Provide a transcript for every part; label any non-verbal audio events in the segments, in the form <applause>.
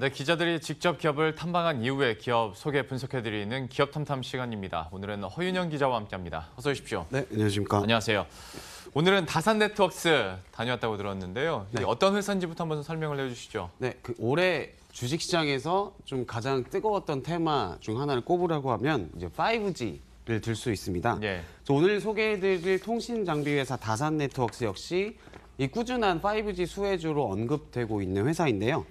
네, 기자들이 직접 기업을 탐방한 이후에 기업 소개 분석해드리는 기업 탐탐 시간입니다. 오늘은 허윤영 기자와 함께합니다. 어서 오십시오. 네, 안녕하십니까. 안녕하세요. 오늘은 다산 네트웍스 다녀왔다고 들었는데요. 네. 어떤 회사인지부터 한번 설명을 해주시죠. 네, 그 올해 주식시장에서 좀 가장 뜨거웠던 테마 중 하나를 꼽으라고 하면 이제 5G 를들 수 있습니다. 네. 오늘 소개해드릴 통신 장비 회사 다산 네트웍스 역시 이 꾸준한 5G 수혜주로 언급되고 있는 회사인데요.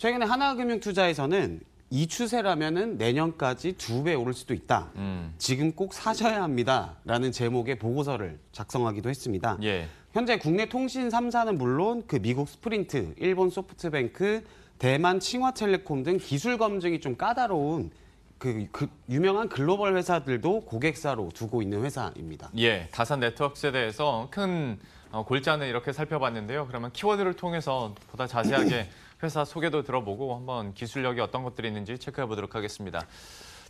최근에 하나금융투자에서는 이 추세라면은 내년까지 두 배 오를 수도 있다. 음. 지금 꼭 사셔야 합니다라는 제목의 보고서를 작성하기도 했습니다. 예. 현재 국내 통신 3사는 물론 그 미국 스프린트, 일본 소프트뱅크, 대만 칭화텔레콤 등 기술 검증이 좀 까다로운 그, 그, 유명한 글로벌 회사들도 고객사로 두고 있는 회사입니다. 예, 다산 네트워크에 대해서 큰 어, 골자는 이렇게 살펴봤는데요. 그러면 키워드를 통해서 보다 자세하게 <clears throat> 회사 소개도 들어보고 한번 기술력이 어떤 것들이 있는지 체크해 보도록 하겠습니다.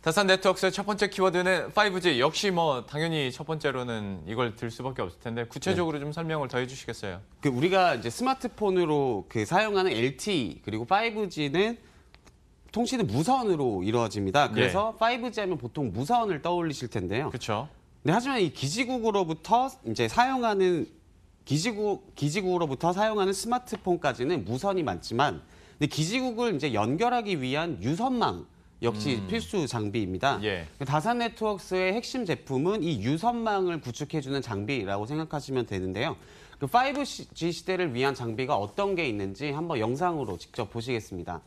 다산 네트워크의 첫 번째 키워드는 5G. 역시 뭐 당연히 첫 번째로는 이걸 들 수밖에 없을 텐데 구체적으로 네. 좀 설명을 더 해주시겠어요? 그 우리가 이제 스마트폰으로 그 사용하는 LTE 그리고 5G는 통신은 무선으로 이루어집니다. 네. 그래서 네. 5G 하면 보통 무선을 떠올리실 텐데요. 그렇죠. 네, 하지만 이 기지국으로부터 이제 사용하는 기지국, 기지국으로부터 사용하는 스마트폰까지는 무선이 많지만 근데 기지국을 이제 연결하기 위한 유선망 역시 음. 필수 장비입니다. 예. 그 다산 네트워크스의 핵심 제품은 이 유선망을 구축해주는 장비라고 생각하시면 되는데요. 그 5G 시대를 위한 장비가 어떤 게 있는지 한번 영상으로 직접 보시겠습니다.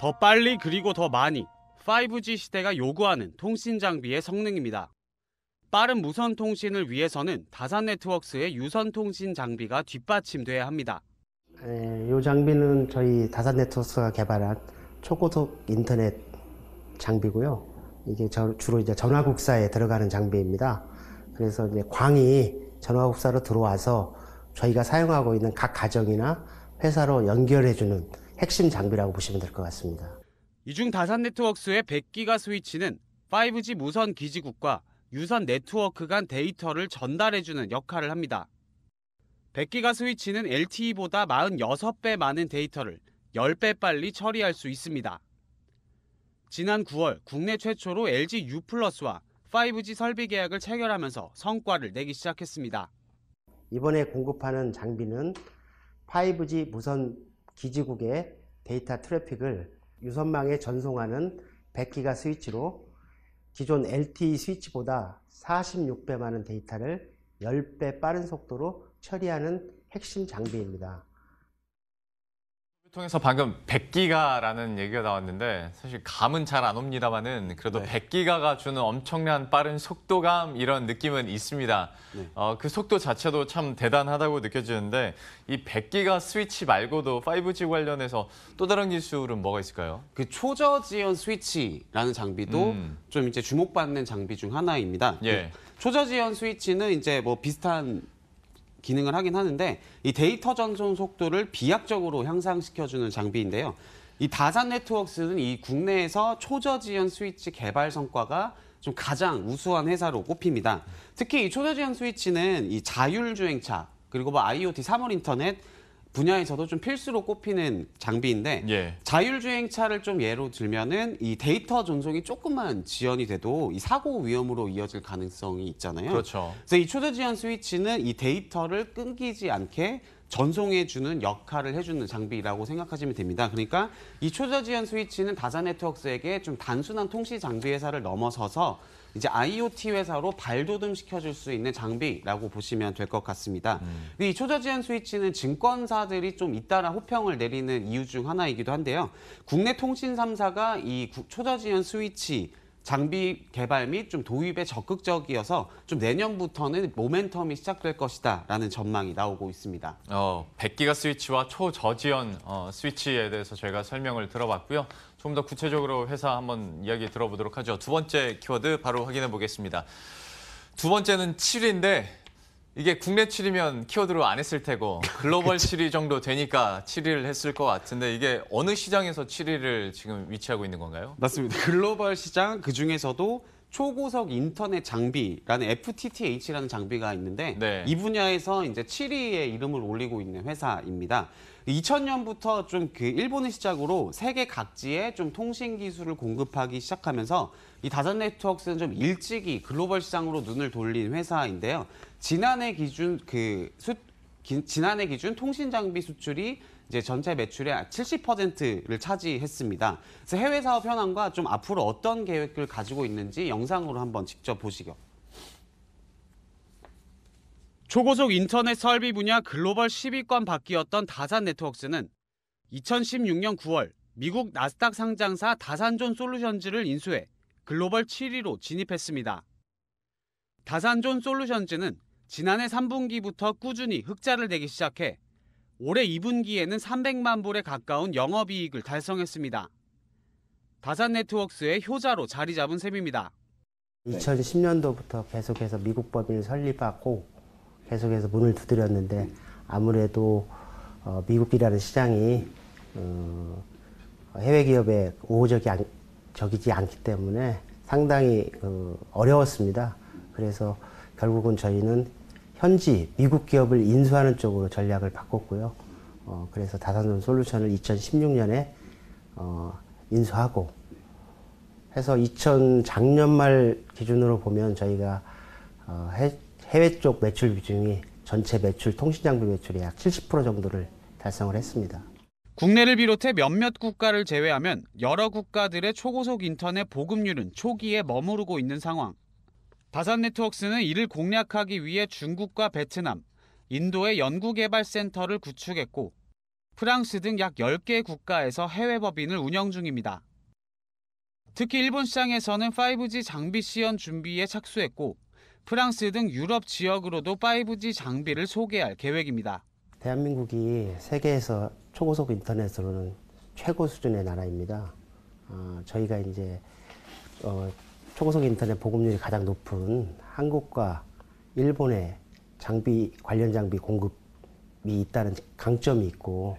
더 빨리 그리고 더 많이 5G 시대가 요구하는 통신 장비의 성능입니다. 빠른 무선 통신을 위해서는 다산 네트워크스의 유선 통신 장비가 뒷받침돼야 합니다. 이 장비는 저희 다산 네트워크가 개발한 초고속 인터넷 장비고요. 이게 주로 이제 전화국사에 들어가는 장비입니다. 그래서 이제 광이 전화국사로 들어와서 저희가 사용하고 있는 각 가정이나 회사로 연결해주는 핵심 장비라고 보시면 될 것 같습니다. 이 중 다산 네트워크의 100기가 스위치는 5G 무선 기지국과 유선 네트워크 간 데이터를 전달해주는 역할을 합니다. 100기가 스위치는 LTE보다 46배 많은 데이터를 10배 빨리 처리할 수 있습니다. 지난 9월 국내 최초로 LG U+와 플러스 5G 설비 계약을 체결하면서 성과를 내기 시작했습니다. 이번에 공급하는 장비는 5G 무선 기지국의 데이터 트래픽을 유선망에 전송하는 100기가 스위치로 기존 LTE 스위치보다 46배 많은 데이터를 10배 빠른 속도로 처리하는 핵심 장비입니다. 통해서 방금 100기가라는 얘기가 나왔는데 사실 감은 잘 안 옵니다만은 그래도 네. 100기가가 주는 엄청난 빠른 속도감 이런 느낌은 있습니다. 네. 어, 그 속도 자체도 참 대단하다고 느껴지는데 이 100기가 스위치 말고도 5G 관련해서 또 다른 기술은 뭐가 있을까요? 그 초저지연 스위치라는 장비도 음. 좀 이제 주목받는 장비 중 하나입니다. 예. 그 초저지연 스위치는 이제 뭐 비슷한 기능을 하긴 하는데 이 데이터 전송 속도를 비약적으로 향상시켜주는 장비인데요. 이 다산 네트워크는이 국내에서 초저지연 스위치 개발 성과가 좀 가장 우수한 회사로 꼽힙니다. 특히 이 초저지연 스위치는 이 자율주행차 그리고 뭐 IoT 사물 인터넷 분야에서도 좀 필수로 꼽히는 장비인데 예. 자율주행차를 좀 예로 들면은 이 데이터 전송이 조금만 지연이 돼도 이 사고 위험으로 이어질 가능성이 있잖아요. 그렇죠. 그래서 이 초저 지연 스위치는 이 데이터를 끊기지 않게 전송해주는 역할을 해주는 장비라고 생각하시면 됩니다. 그러니까 이 초저 지연 스위치는 다자 네트워크에게 좀 단순한 통신 장비 회사를 넘어서서 이제 IoT 회사로 발돋움 시켜줄 수 있는 장비라고 보시면 될 것 같습니다. 음. 이 초저지연 스위치는 증권사들이 좀 잇따라 호평을 내리는 이유 중 하나이기도 한데요. 국내 통신 3사가 이 초저지연 스위치 장비 개발 및 좀 도입에 적극적이어서 좀 내년부터는 모멘텀이 시작될 것이다라는 전망이 나오고 있습니다. 어, 100기가 스위치와 초저지연 어, 스위치에 대해서 제가 설명을 들어봤고요. 조금 더 구체적으로 회사 한번 이야기 들어보도록 하죠. 두 번째 키워드 바로 확인해 보겠습니다. 두 번째는 7인데 이게 국내 7위면 키워드로 안 했을 테고 글로벌 7위 정도 되니까 7위를 했을 것 같은데 이게 어느 시장에서 7위를 지금 위치하고 있는 건가요? 맞습니다. 글로벌 시장 그중에서도 초고속 인터넷 장비라는 FTTH라는 장비가 있는데 네. 이 분야에서 이제 7위의 이름을 올리고 있는 회사입니다. 2000년부터 좀 그 일본을 시작으로 세계 각지에 좀 통신 기술을 공급하기 시작하면서 이 다산 네트워크스는 좀 일찍이 글로벌 시장으로 눈을 돌린 회사인데요. 지난해 기준 그 수, 기, 지난해 기준 통신 장비 수출이 이제 전체 매출의 70%를 차지했습니다. 그래서 해외 사업 현황과 좀 앞으로 어떤 계획을 가지고 있는지 영상으로 한번 직접 보시죠. 초고속 인터넷 설비 분야 글로벌 10위권 바뀌었던 다산 네트웍스는 2016년 9월 미국 나스닥 상장사 다산존 솔루션즈를 인수해 글로벌 7위로 진입했습니다. 다산존 솔루션즈는 지난해 3분기부터 꾸준히 흑자를 내기 시작해 올해 2분기에는 300만 불에 가까운 영업이익을 달성했습니다. 다산 네트웍스의 효자로 자리 잡은 셈입니다. 2010년도부터 계속해서 미국 법인을 설립하고 계속해서 문을 두드렸는데 아무래도 어, 미국이라는 시장이 어, 해외 기업에 우호적이 지 않기 때문에 상당히 어, 어려웠습니다. 그래서 결국은 저희는 현지 미국 기업을 인수하는 쪽으로 전략을 바꿨고요. 어, 그래서 다산론 솔루션을 2016년에 어, 인수하고 해서 2000 작년 말 기준으로 보면 저희가 어, 해, 해외 쪽 매출 비중이 전체 매출 통신장비 매출의 약 70% 정도를 달성을 했습니다. 국내를 비롯해 몇몇 국가를 제외하면 여러 국가들의 초고속 인터넷 보급률은 초기에 머무르고 있는 상황. 다산 네트웍스는 이를 공략하기 위해 중국과 베트남, 인도의 연구개발센터를 구축했고 프랑스 등 약 10개 국가에서 해외 법인을 운영 중입니다. 특히 일본 시장에서는 5G 장비 시연 준비에 착수했고 프랑스 등 유럽 지역으로도 5G 장비를 소개할 계획입니다. 대한민국이 세계에서 초고속 인터넷으로는 최고 수준의 나라입니다. 어, 저희가 이제 어, 초고속 인터넷 보급률이 가장 높은 한국과 일본의 장비 관련 장비 공급이 있다는 강점이 있고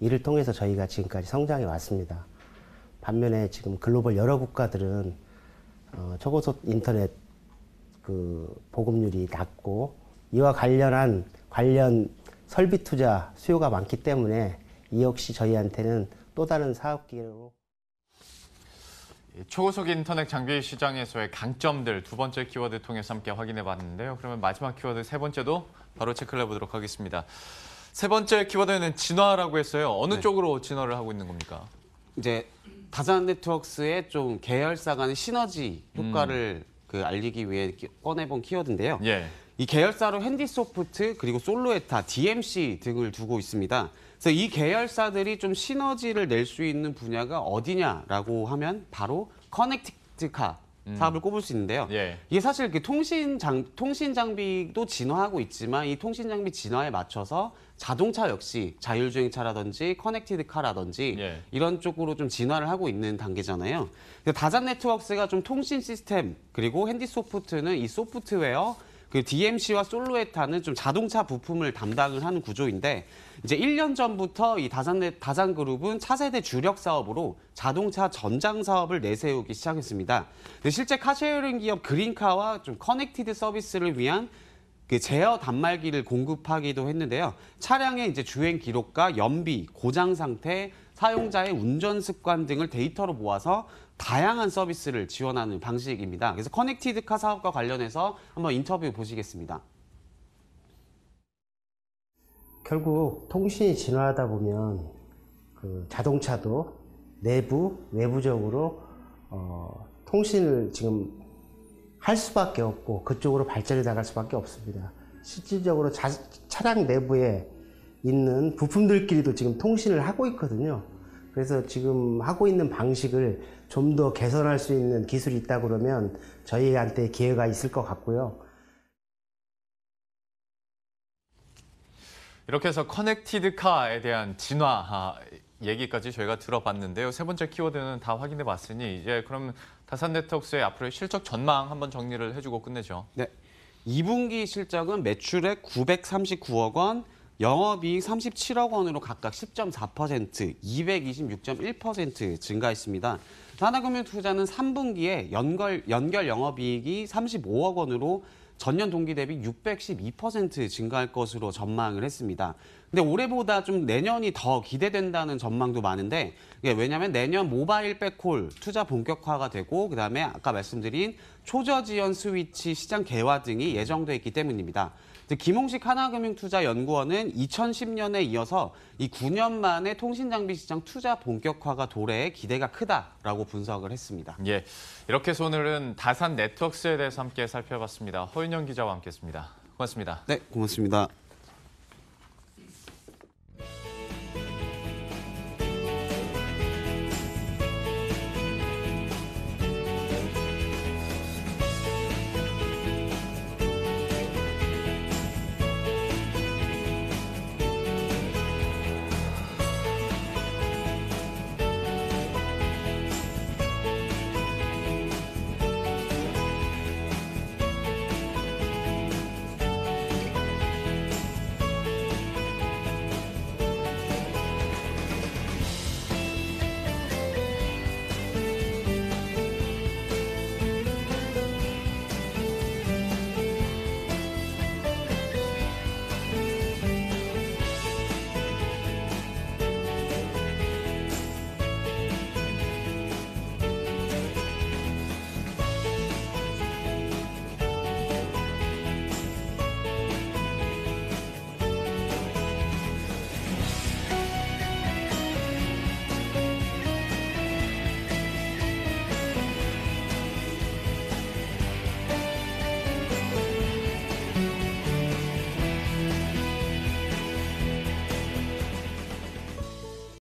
이를 통해서 저희가 지금까지 성장해 왔습니다. 반면에 지금 글로벌 여러 국가들은 어, 초고속 인터넷 그 보급률이 낮고 이와 관련한 관련 설비 투자 수요가 많기 때문에 이 역시 저희한테는 또 다른 사업 기회로 예, 초고속 인터넷 장비 시장에서의 강점들 두 번째 키워드 통해서 함께 확인해 봤는데요. 그러면 마지막 키워드 세 번째도 바로 체크를 해보도록 하겠습니다. 세 번째 키워드는 진화라고 했어요. 어느 네. 쪽으로 진화를 하고 있는 겁니까? 이제 다산 네트웍스의 좀 계열사 간의 시너지 효과를 음. 그 알리기 위해 꺼내본 키워드인데요. 예. 이 계열사로 핸디소프트 그리고 솔로에타, DMC 등을 두고 있습니다. 그래서 이 계열사들이 좀 시너지를 낼 수 있는 분야가 어디냐라고 하면 바로 커넥티드카 음. 사업을 꼽을 수 있는데요. 예. 이게 사실 통신 장 통신 장비도 진화하고 있지만 이 통신 장비 진화에 맞춰서 자동차 역시 자율주행차라든지 커넥티드 카라든지 예. 이런 쪽으로 좀 진화를 하고 있는 단계잖아요. 다자 네트워크스가 좀 통신 시스템 그리고 핸디 소프트는 이 소프트웨어 그 DMC와 솔로에타는 좀 자동차 부품을 담당을 하는 구조인데 이제 1년 전부터 이 다산 다산 그룹은 차세대 주력 사업으로 자동차 전장 사업을 내세우기 시작했습니다. 실제 카쉐어링 기업 그린카와 좀 커넥티드 서비스를 위한 그 제어 단말기를 공급하기도 했는데요. 차량의 이제 주행 기록과 연비, 고장 상태, 사용자의 운전 습관 등을 데이터로 모아서 다양한 서비스를 지원하는 방식입니다. 그래서 커넥티드카 사업과 관련해서 한번 인터뷰 보시겠습니다. 결국 통신이 진화하다 보면 그 자동차도 내부, 외부적으로 어, 통신을 지금 할 수밖에 없고 그쪽으로 발전해 나갈 수밖에 없습니다. 실질적으로 자, 차량 내부에 있는 부품들끼리도 지금 통신을 하고 있거든요. 그래서 지금 하고 있는 방식을 좀 더 개선할 수 있는 기술이 있다 그러면 저희한테 기회가 있을 것 같고요. 이렇게 해서 커넥티드 카에 대한 진화 얘기까지 저희가 들어봤는데요. 세 번째 키워드는 다 확인해 봤으니 이제 그럼 다산 네트웍스의 앞으로의 실적 전망 한번 정리를 해주고 끝내죠. 네. 2분기 실적은 매출액 939억 원, 영업이익 37억 원으로 각각 10.4%, 226.1% 증가했습니다. 하나금융투자는 3분기에 연결, 연결 영업이익이 35억 원으로 전년 동기 대비 612% 증가할 것으로 전망을 했습니다. 근데 올해보다 좀 내년이 더 기대된다는 전망도 많은데 예, 왜냐하면 내년 모바일 백홀 투자 본격화가 되고 그다음에 아까 말씀드린 초저지연 스위치 시장 개화 등이 예정돼 있기 때문입니다. 김홍식 하나금융투자연구원은 2010년에 이어서 이 9년 만에 통신장비 시장 투자 본격화가 도래해 기대가 크다라고 분석을 했습니다. 예, 이렇게 해서 오늘은 다산 네트워크스에 대해서 함께 살펴봤습니다. 허윤영 기자와 함께했습니다. 고맙습니다. 네, 고맙습니다.